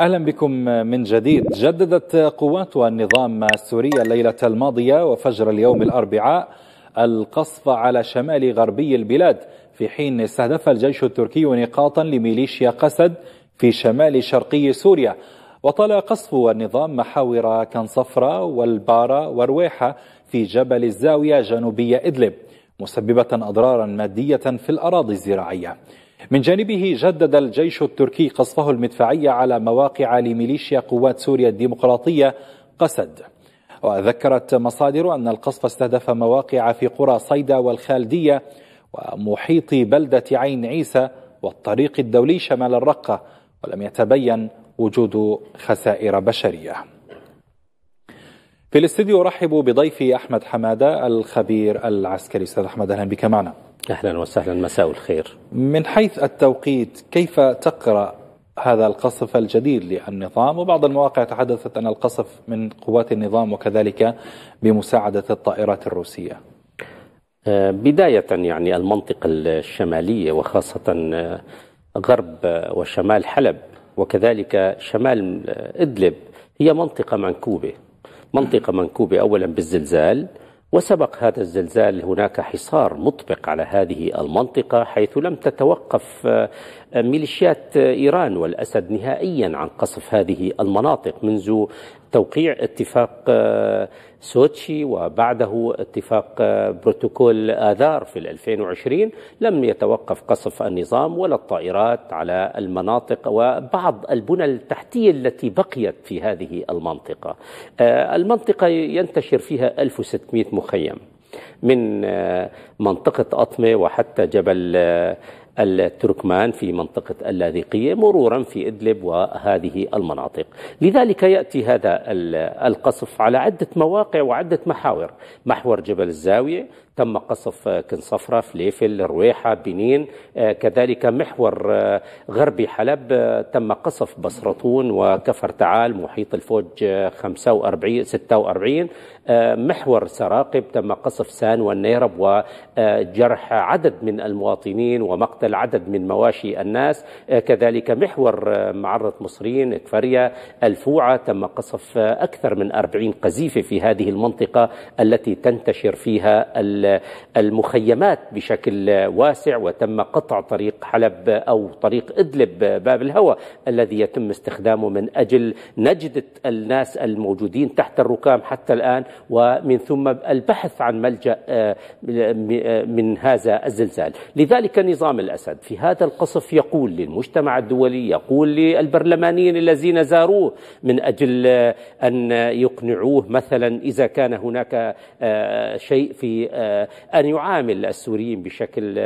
اهلا بكم من جديد جددت قوات النظام السوري الليله الماضيه وفجر اليوم الاربعاء القصف على شمال غربي البلاد في حين استهدف الجيش التركي نقاطا لميليشيا قسد في شمال شرقي سوريا وطال قصف النظام محاور كنصفرة والبارة ورويحة في جبل الزاوية جنوبي إدلب مسببة أضرارا مادية في الأراضي الزراعية من جانبه جدد الجيش التركي قصفه المدفعي على مواقع لميليشيا قوات سوريا الديمقراطية قسد وذكرت مصادر أن القصف استهدف مواقع في قرى صيدا والخالدية ومحيط بلدة عين عيسى والطريق الدولي شمال الرقة ولم يتبين وجود خسائر بشريه في الاستديو ارحب بضيفي احمد حماده الخبير العسكري استاذ احمد اهلا بك معنا اهلا وسهلا مساء الخير من حيث التوقيت كيف تقرا هذا القصف الجديد للنظام وبعض المواقع تحدثت ان القصف من قوات النظام وكذلك بمساعده الطائرات الروسيه آه، بدايه يعني المنطقه الشماليه وخاصه آه، غرب آه، وشمال حلب وكذلك شمال ادلب هي منطقه منكوبه منطقة منكوبة أولا بالزلزال وسبق هذا الزلزال هناك حصار مطبق على هذه المنطقة حيث لم تتوقف آه، ميليشيات آه، إيران والأسد نهائيا عن قصف هذه المناطق منذ توقيع اتفاق آه، سوتشي وبعده اتفاق آه، بروتوكول آذار في 2020 لم يتوقف قصف النظام ولا الطائرات على المناطق وبعض البنى التحتية التي بقيت في هذه المنطقة آه، المنطقة ينتشر فيها 1600 مخيم من منطقة أطمة وحتى جبل التركمان في منطقة اللاذقية مرورا في إدلب وهذه المناطق لذلك يأتي هذا القصف على عدة مواقع وعدة محاور محور جبل الزاوية تم قصف كنصفرة فليفل رويحة بنين آه، كذلك محور آه، غربي حلب آه، تم قصف بصرطون وكفر تعال محيط الفوج 45 46 محور سراقب تم قصف سان والنيرب وجرح عدد من المواطنين ومقتل عدد من مواشي الناس كذلك محور معرة مصرين كفرية الفوعة تم قصف أكثر من 40 قذيفة في هذه المنطقة التي تنتشر فيها ال المخيمات بشكل واسع وتم قطع طريق حلب أو طريق إدلب باب الهوى الذي يتم استخدامه من أجل نجدة الناس الموجودين تحت الركام حتى الآن ومن ثم البحث عن ملجأ آه، آه، من هذا الزلزال لذلك نظام الأسد في هذا القصف يقول للمجتمع الدولي يقول للبرلمانيين الذين زاروه من أجل آه، أن يقنعوه مثلا إذا كان هناك شيء في أن يعامل السوريين بشكل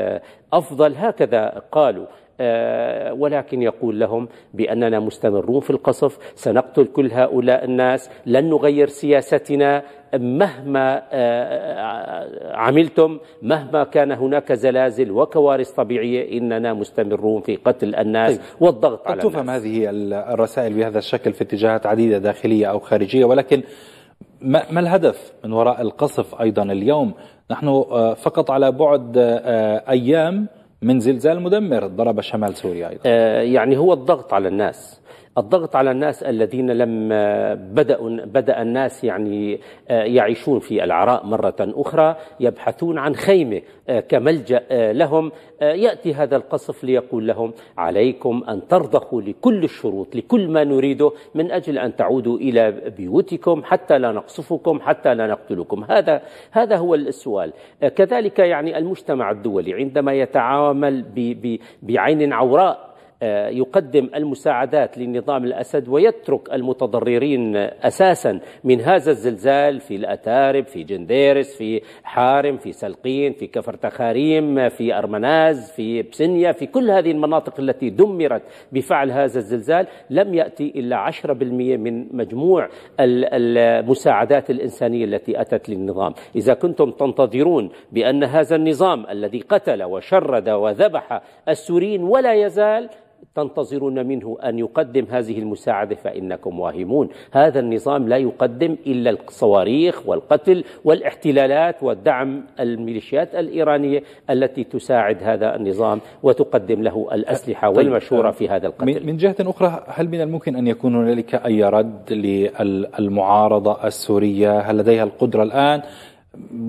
أفضل هكذا قالوا آه، ولكن يقول لهم بأننا مستمرون في القصف سنقتل كل هؤلاء الناس لن نغير سياستنا مهما آه، عملتم مهما كان هناك زلازل وكوارث طبيعية إننا مستمرون في قتل الناس طيب. والضغط على الناس تفهم هذه الرسائل بهذا الشكل في اتجاهات عديدة داخلية أو خارجية ولكن ما الهدف من وراء القصف ايضا اليوم نحن آه، فقط على بعد آه، آه، ايام من زلزال مدمر ضرب شمال سوريا ايضا يعني هو الضغط على الناس الضغط على الناس الذين لم بدأوا بدأ الناس يعني آه، يعيشون في العراء مرة أخرى يبحثون عن خيمة آه، كملجأ آه، لهم يأتي هذا القصف ليقول لهم عليكم أن ترضخوا لكل الشروط لكل ما نريده من أجل أن تعودوا إلى بيوتكم حتى لا نقصفكم حتى لا نقتلكم هذا هذا هو السؤال كذلك يعني المجتمع الدولي عندما يتعامل بعين عوراء آه، يقدم المساعدات لنظام الأسد ويترك المتضررين أساسا من هذا الزلزال في الأتارب في جنديرس في حارم في سلقين في كفر تخاريم في أرمناز في بسنيا في كل هذه المناطق التي دمرت بفعل هذا الزلزال لم يأتي إلا 10% من مجموع المساعدات الإنسانية التي أتت للنظام إذا كنتم تنتظرون بأن هذا النظام الذي قتل وشرد وذبح السوريين ولا يزال تنتظرون منه أن يقدم هذه المساعدة فإنكم واهمون هذا النظام لا يقدم إلا الصواريخ والقتل والاحتلالات والدعم الميليشيات الإيرانية التي تساعد هذا النظام وتقدم له الأسلحة طيب، والمشورة آه، في هذا القتل من جهة أخرى هل من الممكن أن يكون هنالك أي رد للمعارضة السورية هل لديها القدرة الآن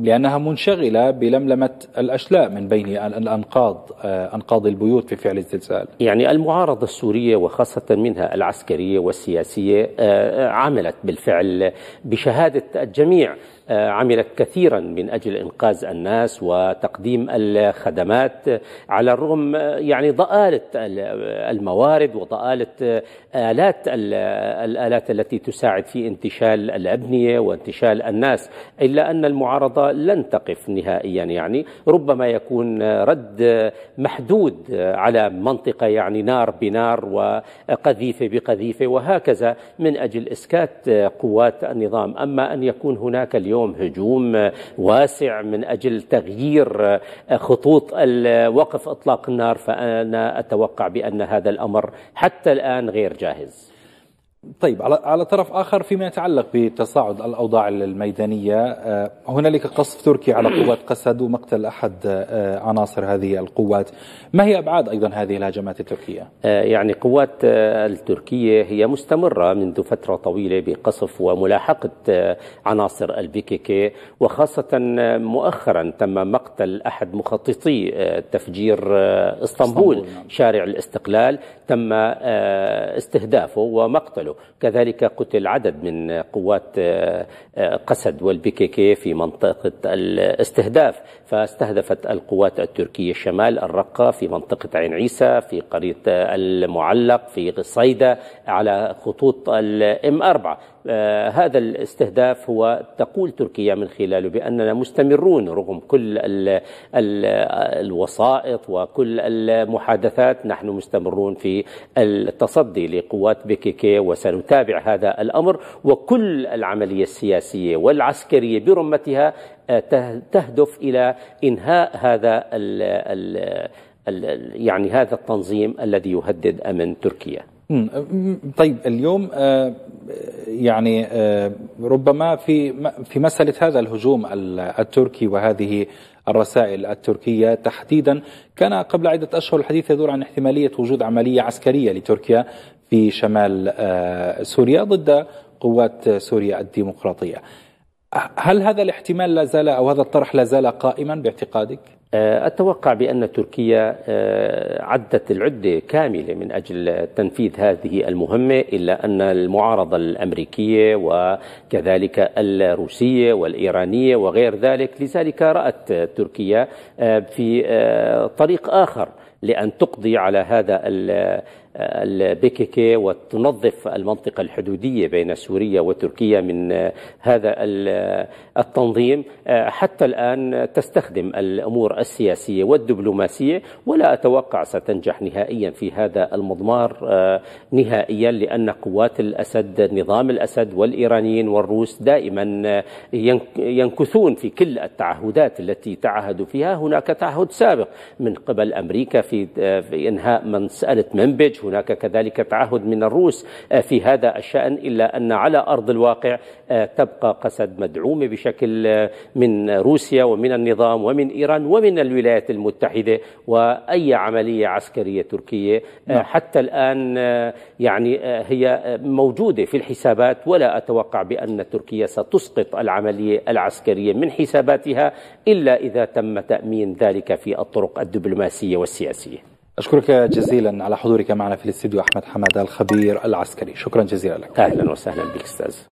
لأنها منشغلة بلملمة الأشلاء من بين الأنقاض آه، أنقاض البيوت في فعل الزلزال يعني المعارضة السورية وخاصة منها العسكرية والسياسية آه، آه، عملت بالفعل بشهادة الجميع آه، عملت كثيرا من أجل إنقاذ الناس وتقديم الخدمات على الرغم آه، يعني ضآلة الموارد وضآلة آه، آلات الآلات التي تساعد في انتشال الأبنية وانتشال الناس إلا أن المعارضة لن تقف نهائيا يعني ربما يكون رد محدود على منطقة يعني نار بنار وقذيفة بقذيفة وهكذا من أجل إسكات قوات النظام أما أن يكون هناك اليوم اليوم هجوم واسع من أجل تغيير آه، خطوط وقف إطلاق النار فأنا أتوقع بأن هذا الأمر حتى الآن غير جاهز طيب على على طرف اخر فيما يتعلق بتصاعد الاوضاع الميدانيه آه، هنالك قصف تركي على قوات قسد ومقتل احد آه، عناصر هذه القوات ما هي ابعاد ايضا هذه الهجمات التركيه آه، يعني قوات التركيه هي مستمره منذ فتره طويله بقصف وملاحقه عناصر البيكيكي وخاصه مؤخرا تم مقتل احد مخططي تفجير اسطنبول, إسطنبول نعم. شارع الاستقلال تم استهدافه ومقتله له كذلك قتل عدد من قوات آه، آه، قسد والبيكيكي في منطقة الاستهداف فاستهدفت القوات التركية شمال الرقة في منطقة عين عيسى في قرية آه، المعلق في صيدا على خطوط الام 4 آه، هذا الاستهداف هو تقول تركيا من خلاله بأننا مستمرون رغم كل ال ال الوسائط وكل المحادثات نحن مستمرون في التصدي لقوات بيكيكي وسنتابع هذا الأمر وكل العملية السياسية والعسكرية برمتها آه، تهدف إلى إنهاء هذا ال ال يعني هذا التنظيم الذي يهدد امن تركيا طيب اليوم آه، يعني آه، ربما في في مساله هذا الهجوم التركي وهذه الرسائل التركيه تحديدا كان قبل عده اشهر الحديث يدور عن احتماليه وجود عمليه عسكريه لتركيا في شمال آه، سوريا ضد قوات سوريا الديمقراطيه. هل هذا الاحتمال لا زال او هذا الطرح لا زال قائما باعتقادك؟ آه، أتوقع بأن تركيا آه، عدت العدة كاملة من أجل تنفيذ هذه المهمة إلا أن المعارضة الأمريكية وكذلك الروسية والإيرانية وغير ذلك لذلك رأت تركيا آه، في طريق آخر لأن تقضي على هذا البيكيكي وتنظف المنطقة الحدودية بين سوريا وتركيا من آه، هذا آه، التنظيم آه، حتى الآن تستخدم الأمور السياسية والدبلوماسية ولا أتوقع ستنجح نهائيا في هذا المضمار نهائيا لأن قوات الأسد نظام الأسد والإيرانيين والروس دائما ينكثون في كل التعهدات التي تعهدوا فيها هناك تعهد سابق من قبل أمريكا في إنهاء مسألة منبج هناك كذلك تعهد من الروس آه، في هذا الشأن إلا أن على أرض الواقع آه، تبقى قسد مدعومة بشكل آه، من روسيا ومن النظام ومن إيران ومن الولايات المتحدة وأي عملية عسكرية تركية نعم. حتى الآن يعني هي موجودة في الحسابات ولا أتوقع بأن تركيا ستسقط العملية العسكرية من حساباتها إلا إذا تم تأمين ذلك في الطرق الدبلوماسية والسياسية أشكرك جزيلا على حضورك معنا في الاستديو أحمد حمادة الخبير العسكري شكرا جزيلا لك أهلا وسهلا بك أستاذ